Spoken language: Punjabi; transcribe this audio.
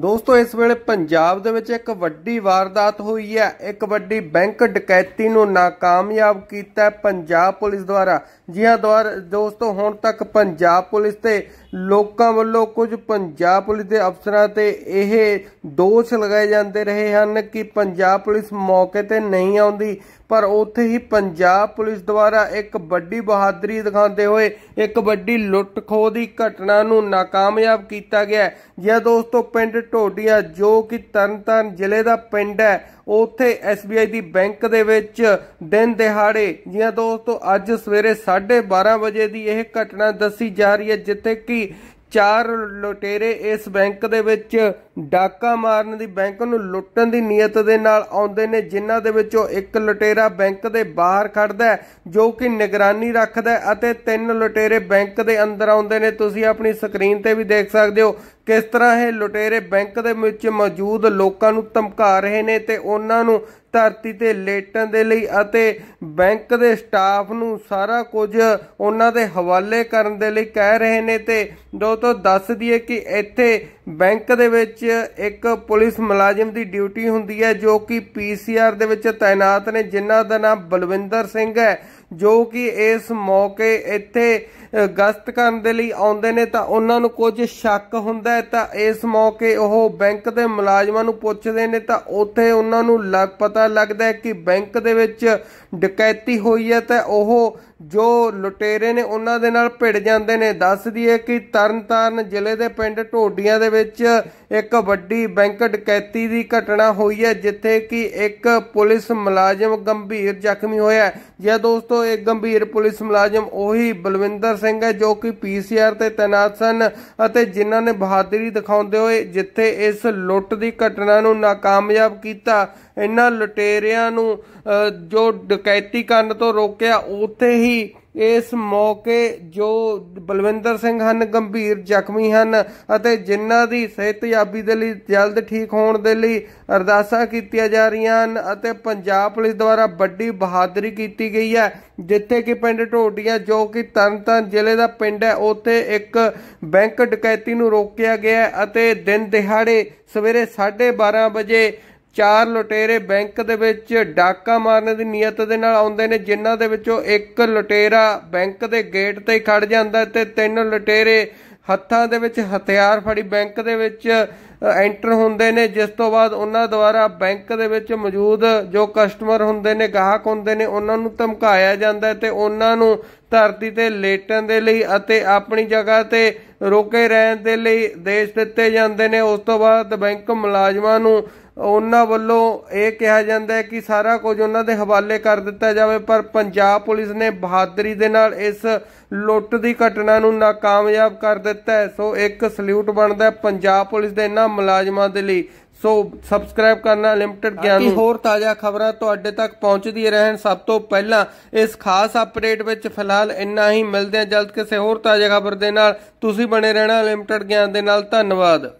ਦੋਸਤੋ ਇਸ ਵੇਲੇ ਪੰਜਾਬ ਦੇ ਵਿੱਚ ਇੱਕ ਵੱਡੀ ਵਾਰਦਾਤ ਹੋਈ ਹੈ ਇੱਕ ਵੱਡੀ ਬੈਂਕ ਡਕੈਤੀ ਨੂੰ ਨਾਕਾਮਯਾਬ ਕੀਤਾ ਪੰਜਾਬ ਪੁਲਿਸ ਦੁਆਰਾ ਜੀ ਹਾਂ ਦੋਸਤੋ ਹੁਣ ਤੱਕ ਪੰਜਾਬ ਪੁਲਿਸ ਤੇ ਲੋਕਾਂ ਵੱਲੋਂ ਕੁਝ ਪੰਜਾਬ ਪੁਲਿਸ ਦੇ ਅਫਸਰਾਂ ਤੇ ਇਹ ਦੋਸ਼ ਲਗਾਏ ਜਾਂਦੇ ਰਹੇ ਹਨ ਕਿ ਪੰਜਾਬ ਪੁਲਿਸ ਮੌਕੇ ਤੇ ਨਹੀਂ ਆਉਂਦੀ ਪਰ ਉੱਥੇ ਹੀ ਪੰਜਾਬ ਪੁਲਿਸ ਦੁਆਰਾ ਇੱਕ ਵੱਡੀ ਬਹਾਦਰੀ ਦਿਖਾਉਂਦੇ ਹੋਏ ਇੱਕ ਵੱਡੀ ਲੁੱਟਖੋ ਦੀ ਘਟਨਾ ਨੂੰ ਨਾਕਾਮਯਾਬ ਕੀਤਾ ਗਿਆ ਜੇ ਦੋਸਤੋ ਪਿੰਡ ਢੋਡੀਆਂ ਜੋ ਕਿ ਤਰਨਤਾਰਨ ਜ਼ਿਲ੍ਹੇ ਦਾ ਪਿੰਡ ਹੈ ਉੱਥੇ SBI ਦੀ ਬੈਂਕ ਦੇ ਵਿੱਚ ਦਿਨ ਦਿਹਾੜੇ ਜੀਆਂ ਦੋਸਤੋ ਅੱਜ ਸਵੇਰੇ 12:30 ਵਜੇ ਦੀ ਇਹ ਘਟਨਾ ਦੱਸੀ ਜਾ ਰਹੀ ਹੈ ਜਿੱਥੇ ਕਿ ਚਾਰ ਲੁਟੇਰੇ ਇਸ ਬੈਂਕ ਦੇ ਵਿੱਚ ਡਾਕਾ ਮਾਰਨ ਦੀ ਬੈਂਕ ਨੂੰ ਲੁੱਟਣ ਦੀ ਨੀਅਤ ਦੇ ਨਾਲ ਆਉਂਦੇ ਨੇ ਜਿਨ੍ਹਾਂ ਦੇ ਵਿੱਚੋਂ ਇੱਕ ਲੁਟੇਰਾ ਬੈਂਕ ਦੇ ਬਾਹਰ ਖੜਦਾ ਹੈ ਜੋ ਕਿ ਨਿਗਰਾਨੀ ਰੱਖਦਾ ਅਤੇ ਤਿੰਨ ਲੁਟੇਰੇ ਬੈਂਕ ਦੇ ਅੰਦਰ ਆਉਂਦੇ ਨੇ ਤੁਸੀਂ ਆਪਣੀ ਸਕਰੀਨ ਤੇ ਵੀ ਦੇਖ ਸਕਦੇ ਹੋ ਕਿਸ ਤਰ੍ਹਾਂ ਇਹ ਲੁਟੇਰੇ ਬੈਂਕ ਦੇ ਵਿੱਚ ਮੌਜੂਦ ਲੋਕਾਂ ਨੂੰ ਧਮਕਾ ਰਹੇ ਨੇ ਤੇ ਉਹਨਾਂ ਨੂੰ ਧਰਤੀ ਤੇ ਲੇਟਣ ਦੇ ਲਈ ਅਤੇ ਬੈਂਕ ਦੇ ਸਟਾਫ ਨੂੰ ਸਾਰਾ ਕੁਝ ਉਹਨਾਂ ਦੇ ਹਵਾਲੇ ਕਰਨ ਦੇ ਲਈ ਕਹਿ ਰਹੇ ਨੇ ਤੇ ਦੋਸਤੋ ਦੱਸ ਦਈਏ ਕਿ ਇੱਥੇ ਬੈਂਕ ਦੇ ਵਿੱਚ ਇੱਕ ਪੁਲਿਸ ਮੁਲਾਜ਼ਮ ਦੀ ਡਿਊਟੀ ਹੁੰਦੀ ਹੈ ਜੋ ਕਿ ਪੀਸੀਆਰ ਦੇ ਵਿੱਚ ਤਾਇਨਾਤ ਨੇ ਜਿਨ੍ਹਾਂ ਦਾ ਨਾਮ ਬਲਵਿੰਦਰ ਸਿੰਘ ਹੈ ਜੋ ਕਿ ਇਸ ਮੌਕੇ ਇੱਥੇ ਗਸ਼ਤ ਕਰਨ ਦੇ ਲਈ ਆਉਂਦੇ ਨੇ ਤਾਂ ਉਹਨਾਂ ਨੂੰ ਕੁਝ ਸ਼ੱਕ ਹੁੰਦਾ ਤਾਂ ਇਸ ਮੌਕੇ ਉਹ ਬੈਂਕ ਦੇ ਮੁਲਾਜ਼ਮਾਂ ਨੂੰ ਪੁੱਛਦੇ ਨੇ ਤਾਂ ਉੱਥੇ ਉਹਨਾਂ ਨੂੰ ਲੱਗ ਪਤਾ ਲੱਗਦਾ ਕਿ ਬੈਂਕ ਦੇ ਵਿੱਚ ਡਕੈਤੀ ਹੋਈ ਹੈ ਤਾਂ ਉਹ ਜੋ ਲੁਟੇਰੇ ਨੇ ਉਹਨਾਂ ਦੇ ਨਾਲ ਭਿੜ ਜਾਂਦੇ ਨੇ ਦੱਸ ਦਈਏ ਕਿ ਤਰਨਤਾਰਨ ਜ਼ਿਲ੍ਹੇ ਦੇ ਪਿੰਡ ਢੋਡੀਆਂ ਦੇ ਵਿੱਚ ਇੱਕ ਵੱਡੀ ਬੈਂਕ ਡਕੈਤੀ ਦੀ ਘਟਨਾ ਹੋਈ ਹੈ ਜਿੱਥੇ ਕਿ ਇੱਕ ਪੁਲਿਸ ਮੁਲਾਜ਼ਮ ਗੰਭੀਰ ਜ਼ਖਮੀ ਹੋਇਆ ਜੇ ਦੋਸਤੋ ਇੱਕ ਗੰਭੀਰ ਪੁਲਿਸ ਮੁਲਾਜ਼ਮ ਉਹੀ ਬਲਵਿੰਦਰ ਸਿੰਘ ਹੈ ਜੋ ਕਿ ਪੀਸੀਆਰ ਤੇ ਤੈਨਾਤ ਸਨ ਅਤੇ ਜਿਨ੍ਹਾਂ ਨੇ ਬਹਾਦਰੀ ਦਿਖਾਉਂਦੇ ਹੋਏ ਜਿੱਥੇ ਇਸ ਲੁੱਟ ਦੀ ਘਟਨਾ ਨੂੰ ਨਾਕਾਮਯਾਬ ਕੀਤਾ ਇਹਨਾਂ ਲੁਟੇਰਿਆਂ ਨੂੰ ਜੋ ਡਕੈਤੀ ਕਰਨ ਤੋਂ ਰੋਕਿਆ ਉੱਥੇ ਹੀ ਇਸ ਮੌਕੇ ਜੋ ਬਲਵਿੰਦਰ ਸਿੰਘ ਹਨ ਗੰਭੀਰ ਜ਼ਖਮੀ ਹਨ ਅਤੇ ਜਿਨ੍ਹਾਂ ਦੀ ਸਿਹਤਯਾਬੀ ਦੇ ਲਈ ਜਲਦ ਠੀਕ ਹੋਣ ਦੇ ਲਈ ਅਰਦਾਸਾਂ ਕੀਤੀਆਂ ਜਾ ਰਹੀਆਂ ਹਨ ਅਤੇ ਪੰਜਾਬ ਪੁਲਿਸ ਦੁਆਰਾ ਵੱਡੀ ਬਹਾਦਰੀ ਕੀਤੀ ਗਈ ਹੈ ਜਿੱਥੇ ਕਿ ਪਿੰਡ ਢੋਡੀਆਂ ਜੋ ਕਿ ਤਰਨਤਾਰਨ ਜ਼ਿਲ੍ਹੇ ਦਾ ਪਿੰਡ ਹੈ ਉੱਥੇ ਇੱਕ ਬੈਂਕ ਡਕੈਤੀ ਨੂੰ ਰੋਕਿਆ ਗਿਆ ਅਤੇ ਦਿਨ ਦਿਹਾੜੇ ਸਵੇਰੇ 12:30 ਵਜੇ ਚਾਰ ਲੁਟੇਰੇ ਬੈਂਕ ਦੇ ਵਿੱਚ ਡਾਕਾ ਮਾਰਨ ਦੀ ਨੀਅਤ ਦੇ ਨਾਲ ਆਉਂਦੇ ਨੇ ਜਿਨ੍ਹਾਂ ਦੇ ਵਿੱਚੋਂ ਇੱਕ ਲੁਟੇਰਾ ਬੈਂਕ ਦੇ ਗੇਟ ਤੇ ਖੜ ਜਾਂਦਾ ਤੇ ਤਿੰਨ ਲੁਟੇਰੇ ਹੱਥਾਂ ਦੇ ਵਿੱਚ ਹਥਿਆਰ ਫੜੀ ਬੈਂਕ ਦੇ ਵਿੱਚ ਐਂਟਰ ਹੁੰਦੇ ਨੇ ਜਿਸ ਤੋਂ ਬਾਅਦ ਉਹਨਾਂ ਦੁਆਰਾ ਬੈਂਕ ਦੇ ਵਿੱਚ ਮੌਜੂਦ ਜੋ ਕਸਟਮਰ ਹੁੰਦੇ ਨੇ ਗਾਹਕ ਹੁੰਦੇ ਨੇ ਉਹਨਾਂ ਨੂੰ ਧਮਕਾਇਆ ਜਾਂਦਾ ਤੇ ਉਹਨਾਂ ਨੂੰ ਧਰਤੀ ਤੇ ਲੇਟਣ ਦੇ ਲਈ ਅਤੇ ਆਪਣੀ ਜਗ੍ਹਾ ਤੇ ਰੋਕੇ ਰਹਿਣ ਦੇ ਲਈ ਦੇਸ਼ ਦਿੱਤੇ ਜਾਂਦੇ ਨੇ ਉਸ ਤੋਂ ਬਾਅਦ ਬੈਂਕ ਮੁਲਾਜ਼ਮਾਂ ਨੂੰ ਉਹਨਾਂ ਵੱਲੋਂ ਇਹ ਕਿਹਾ ਜਾਂਦਾ ਹੈ ਕਿ ਸਾਰਾ ਕੁਝ ਉਹਨਾਂ ਦੇ ਹਵਾਲੇ ਕਰ ਦਿੱਤਾ ਜਾਵੇ ਪਰ ਪੰਜਾਬ ਪੁਲਿਸ ਨੇ ਬਹਾਦਰੀ ਦੇ ਨਾਲ ਇਸ ਲੁੱਟ ਦੀ ਘਟਨਾ ਨੂੰ ਨਾਕਾਮਯਾਬ ਕਰ ਦਿੱਤਾ ਹੈ ਸੋ ਇੱਕ ਸਲੂਟ ਬਣਦਾ ਹੈ ਪੰਜਾਬ ਪੁਲਿਸ ਦੇ ਇਹਨਾਂ ਮੁਲਾਜ਼ਮਾਂ ਦੇ ਲਈ ਸੋ ਸਬਸਕ੍ਰਾਈਬ ਕਰਨਾ ਲਿਮਟਿਡ ਗਿਆਨ ਨੂੰ ਹੋਰ ਤਾਜ਼ਾ ਖਬਰਾਂ ਤੁਹਾਡੇ ਤੱਕ ਪਹੁੰਚਦੀ ਰਹਿਣ ਸਭ ਤੋਂ ਪਹਿਲਾਂ ਇਸ ਖਾਸ ਅਪਡੇਟ ਵਿੱਚ ਫਿਲਹਾਲ ਇੰਨਾ ਹੀ ਮਿਲਦੇ ਹਾਂ ਜਲਦ ਕਿਸੇ ਹੋਰ ਤਾਜ਼ਾ ਖਬਰ ਦੇ ਨਾਲ ਤੁਸੀਂ ਬਣੇ ਰਹਿਣਾ ਲਿਮਟਿਡ ਗਿਆਨ ਦੇ ਨਾਲ ਧੰਨਵਾਦ